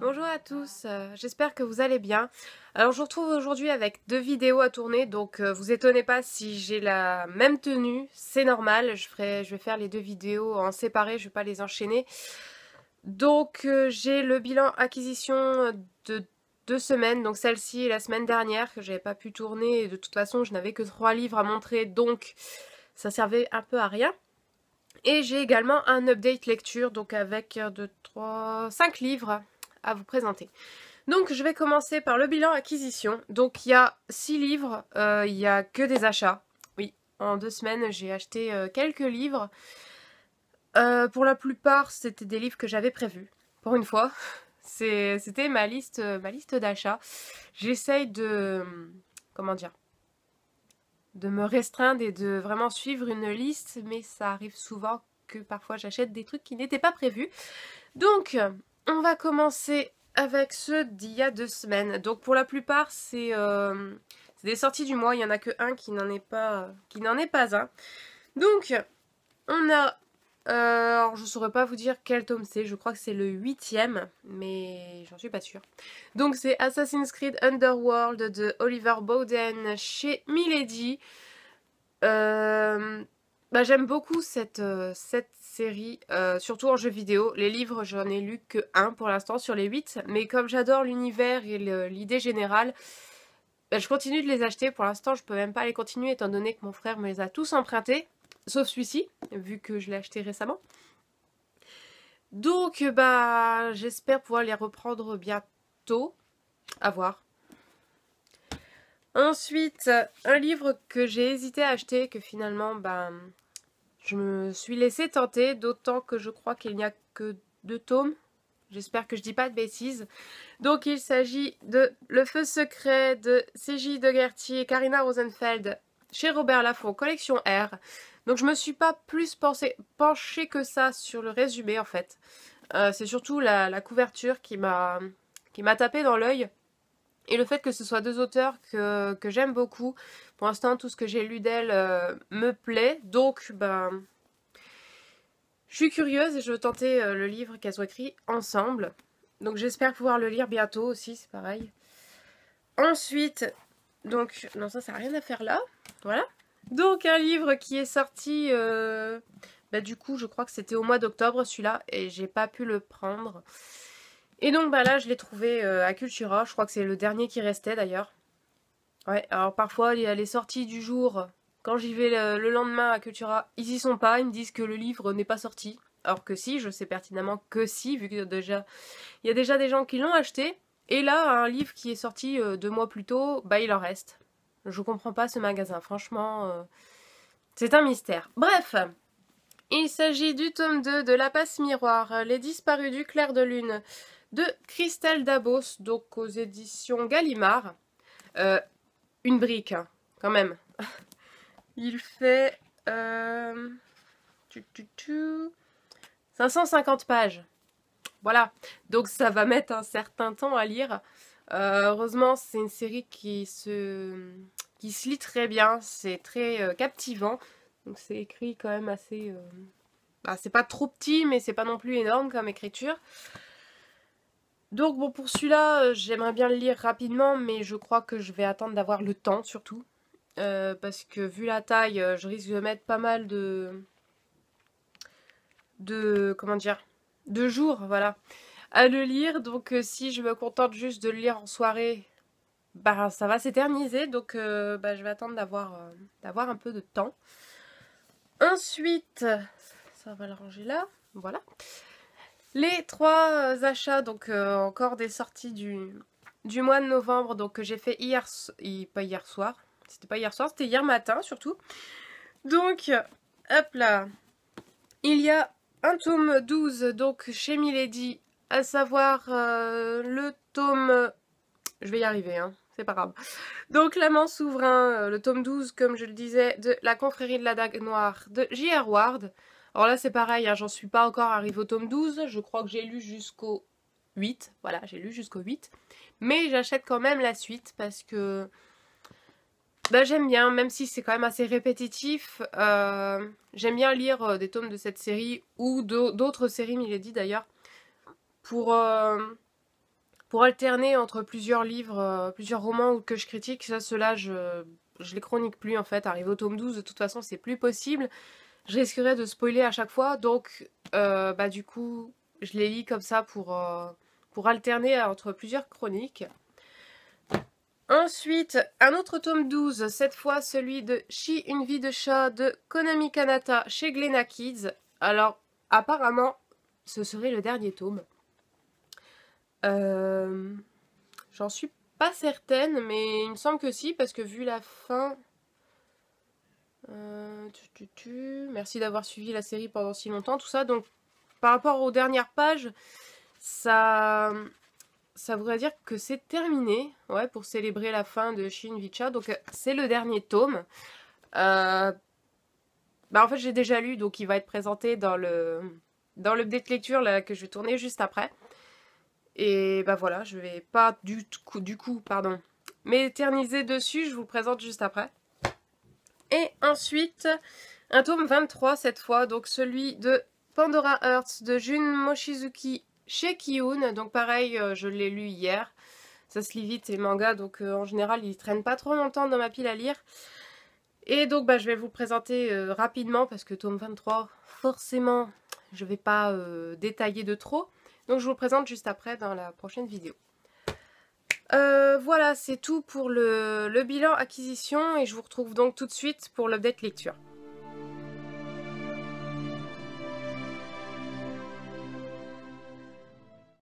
Bonjour à tous, euh, j'espère que vous allez bien. Alors je vous retrouve aujourd'hui avec deux vidéos à tourner, donc euh, vous étonnez pas si j'ai la même tenue, c'est normal, je, ferai, je vais faire les deux vidéos en séparé, je vais pas les enchaîner. Donc euh, j'ai le bilan acquisition de semaines, donc celle-ci et la semaine dernière, que j'avais pas pu tourner. Et de toute façon, je n'avais que trois livres à montrer, donc ça servait un peu à rien. Et j'ai également un update lecture, donc avec euh, deux trois cinq livres à vous présenter. Donc je vais commencer par le bilan acquisition. Donc il y a six livres, euh, il y n'y a que des achats. Oui, en deux semaines j'ai acheté euh, quelques livres. pour la plupart c'était des livres que j'avais prévus, pour une fois. C'était ma liste, euh, ma liste J'essaye de. Comment dire De me restreindre et de vraiment suivre une liste, mais ça arrive souvent que parfois j'achète des trucs qui n'étaient pas prévus. Donc, on va commencer avec ceux d'il y a deux semaines. Donc, pour la plupart, c'est euh, des sorties du mois. Il n'y en a que un qui n'en est, pas, qui est pas un. Donc, on a euh, alors je saurais pas vous dire quel tome c'est, je crois que c'est le huitième, mais j'en suis pas sûre. Donc c'est Assassin's Creed Underworld de Oliver Bowden chez Milady. Euh, bah, j'aime beaucoup cette, euh, cette série, surtout en jeu vidéo. Les livres, j'en ai lu que un pour l'instant sur les 8, mais comme j'adore l'univers et l'idée générale, bah, je continue de les acheter. Pour l'instant, je peux même pas les continuer étant donné que mon frère me les a tous empruntés. Sauf celui-ci, vu que je l'ai acheté récemment. Donc, euh, bah, j'espère pouvoir les reprendre bientôt. À voir. Ensuite, un livre que j'ai hésité à acheter, que finalement, bah, je me suis laissée tenter, d'autant que je crois qu'il n'y a que deux tomes. J'espère que je dis pas de bêtises. Donc, il s'agit de Le Feu Secret de C.J. Degerty et Karina Rosenfeld chez Robert Laffont, collection R. Donc je me suis pas plus penchée que ça sur le résumé en fait. Euh, c'est surtout la, couverture qui m'a qui m'a tapé dans l'œil. Et le fait que ce soit deux auteurs que, que j'aime beaucoup. Pour l'instant, tout ce que j'ai lu d'elle euh, me plaît. Donc, ben, je suis curieuse et je veux tenter euh, le livre qu'elles ont écrit ensemble. Donc, j'espère pouvoir le lire bientôt aussi, c'est pareil. Ensuite, donc, non, ça, ça n'a rien à faire là. Voilà. Donc un livre qui est sorti, euh, bah, du coup je crois que c'était au mois d'octobre celui-là et j'ai pas pu le prendre. Et donc bah, là je l'ai trouvé euh, à Cultura, je crois que c'est le dernier qui restait d'ailleurs. Ouais, alors parfois a les sorties du jour, quand j'y vais le, lendemain à Cultura, ils y sont pas, ils me disent que le livre n'est pas sorti. Alors que si, je sais pertinemment que si, vu que déjà il y a déjà des gens qui l'ont acheté. Et là, un livre qui est sorti euh, deux mois plus tôt, bah il en reste. Je ne comprends pas ce magasin, franchement. Euh, c'est un mystère. Bref, il s'agit du tome 2 de La Passe Miroir, euh, Les disparus du clair de lune de Christelle Dabos, donc aux éditions Gallimard. Euh, une brique, hein, quand même. Il fait euh, tu, tu, 550 pages. Voilà, donc ça va mettre un certain temps à lire. Euh, heureusement, c'est une série qui se, qui se lit très bien, c'est très euh, captivant. Donc c'est écrit quand même assez... Euh, bah, c'est pas trop petit, mais c'est pas non plus énorme comme écriture. Donc bon, pour celui-là, j'aimerais bien le lire rapidement, mais je crois que je vais attendre d'avoir le temps surtout. parce que vu la taille, je risque de mettre pas mal de... de... comment dire... de jours, voilà à le lire. Donc euh, si je me contente juste de le lire en soirée, bah ça va s'éterniser. Donc euh, bah, je vais attendre d'avoir euh, d'avoir un peu de temps. Ensuite, ça va le ranger là. Voilà. Les trois achats, donc encore des sorties du, du, mois de novembre, donc que j'ai fait hier, pas hier soir, c'était pas hier soir, c'était hier matin surtout. Donc, hop là, il y a un tome 12, donc chez Milady, à savoir euh, le tome... Je vais y arriver, hein, c'est pas grave. Donc L'amant souverain, euh, le tome 12, comme je le disais, de La confrérie de la dague noire de J.R. Ward. Alors là c'est pareil, hein, j'en suis pas encore arrivé au tome 12, je crois que j'ai lu jusqu'au 8, voilà, j'ai lu jusqu'au 8. Mais j'achète quand même la suite parce que Ben, j'aime bien, même si c'est quand même assez répétitif. Euh, j'aime bien lire des tomes de cette série ou d'autres séries Milady d'ailleurs pour, euh, pour alterner entre plusieurs livres, euh, plusieurs romans que je critique. Ça, là je, je les chronique plus en fait. Arrivé au tome 12, de toute façon, c'est plus possible. Je risquerais de spoiler à chaque fois. Donc, euh, bah, du coup, je les lis comme ça pour, pour alterner entre plusieurs chroniques. Ensuite, un autre tome 12, cette fois celui de She, une vie de chat de Konami Kanata chez Glena Kids. Alors, apparemment, ce serait le dernier tome. Euh, j'en suis pas certaine, mais il me semble que si, parce que vu la fin... Euh, tu, merci d'avoir suivi la série pendant si longtemps, tout ça. Donc, par rapport aux dernières pages, ça, ça voudrait dire que c'est terminé, ouais, pour célébrer la fin de Shinvicha Donc, c'est le dernier tome. Euh, bah, en fait, j'ai déjà lu, donc il va être présenté dans le dans l'update lecture là, que je vais tourner juste après. Et bah voilà, je vais pas du coup, pardon, m'éterniser dessus, je vous présente juste après. Et ensuite, un tome 23 cette fois, donc celui de Pandora Hearts de Jun Moshizuki chez Kiyun. Donc pareil, euh, je l'ai lu hier. Ça se lit vite, les manga, donc euh, en général, ils traînent pas trop longtemps dans ma pile à lire. Et donc, bah, je vais vous présenter euh, rapidement, parce que tome 23, forcément, je vais pas détailler de trop. Donc je vous le présente juste après dans la prochaine vidéo. Euh, voilà, c'est tout pour le bilan acquisition et je vous retrouve donc tout de suite pour l'update lecture.